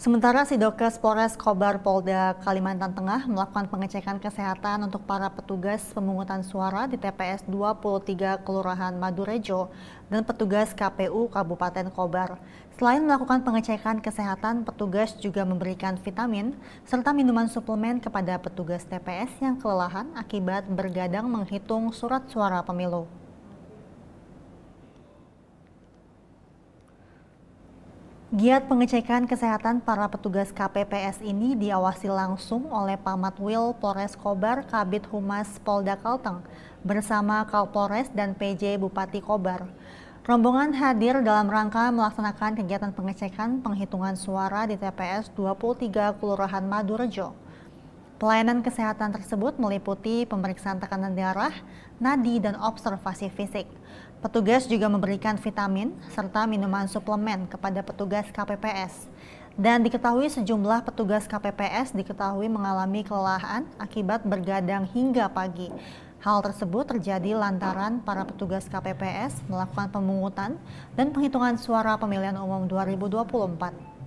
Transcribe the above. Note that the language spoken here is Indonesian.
Sementara Sidokes Polres Kobar Polda Kalimantan Tengah melakukan pengecekan kesehatan untuk para petugas pemungutan suara di TPS 23 Kelurahan Madurejo dan petugas KPU Kabupaten Kobar. Selain melakukan pengecekan kesehatan, petugas juga memberikan vitamin serta minuman suplemen kepada petugas TPS yang kelelahan akibat bergadang menghitung surat suara pemilu. Giat pengecekan kesehatan para petugas KPPS ini diawasi langsung oleh Pamat Wil Polres Kobar Kabit Humas Polda Kalteng bersama Kapolres dan PJ Bupati Kobar. Rombongan hadir dalam rangka melaksanakan kegiatan pengecekan penghitungan suara di TPS 23 Kelurahan Madurejo. Pelayanan kesehatan tersebut meliputi pemeriksaan tekanan darah, nadi, dan observasi fisik. Petugas juga memberikan vitamin serta minuman suplemen kepada petugas KPPS. Dan diketahui sejumlah petugas KPPS diketahui mengalami kelelahan akibat bergadang hingga pagi. Hal tersebut terjadi lantaran para petugas KPPS melakukan pemungutan dan penghitungan suara pemilihan umum 2024.